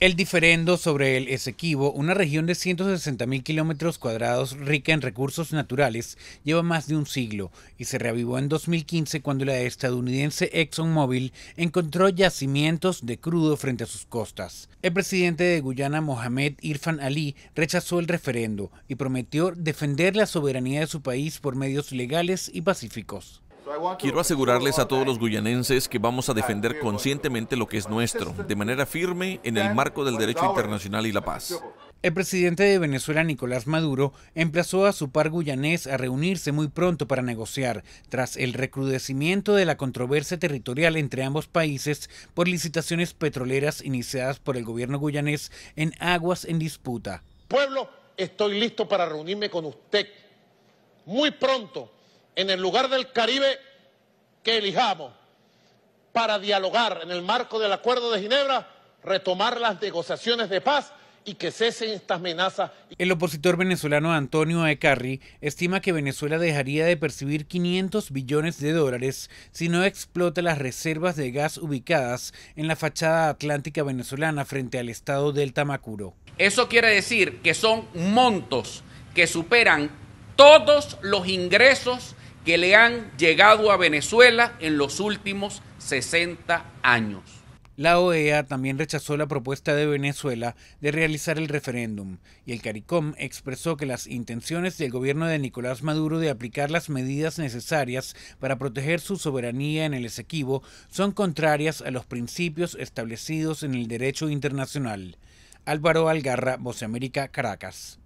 El diferendo sobre el Esequibo, una región de 160.000 kilómetros cuadrados rica en recursos naturales, lleva más de un siglo y se reavivó en 2015 cuando la estadounidense ExxonMobil encontró yacimientos de crudo frente a sus costas. El presidente de Guyana, Mohamed Irfan Ali, rechazó el referendo y prometió defender la soberanía de su país por medios legales y pacíficos. Quiero asegurarles a todos los guyanenses que vamos a defender conscientemente lo que es nuestro, de manera firme, en el marco del derecho internacional y la paz. El presidente de Venezuela, Nicolás Maduro, emplazó a su par guyanés a reunirse muy pronto para negociar, tras el recrudecimiento de la controversia territorial entre ambos países por licitaciones petroleras iniciadas por el gobierno guyanés en aguas en disputa. Pueblo, estoy listo para reunirme con usted muy pronto en el lugar del Caribe que elijamos para dialogar en el marco del Acuerdo de Ginebra, retomar las negociaciones de paz y que cesen estas amenazas. El opositor venezolano Antonio Ecarri estima que Venezuela dejaría de percibir 500 billones de dólares si no explota las reservas de gas ubicadas en la fachada atlántica venezolana frente al estado del Tamacuro. Eso quiere decir que son montos que superan todos los ingresos que le han llegado a Venezuela en los últimos 60 años. La OEA también rechazó la propuesta de Venezuela de realizar el referéndum y el CARICOM expresó que las intenciones del gobierno de Nicolás Maduro de aplicar las medidas necesarias para proteger su soberanía en el Esequibo son contrarias a los principios establecidos en el derecho internacional. Álvaro Algarra, Voceamérica, Caracas.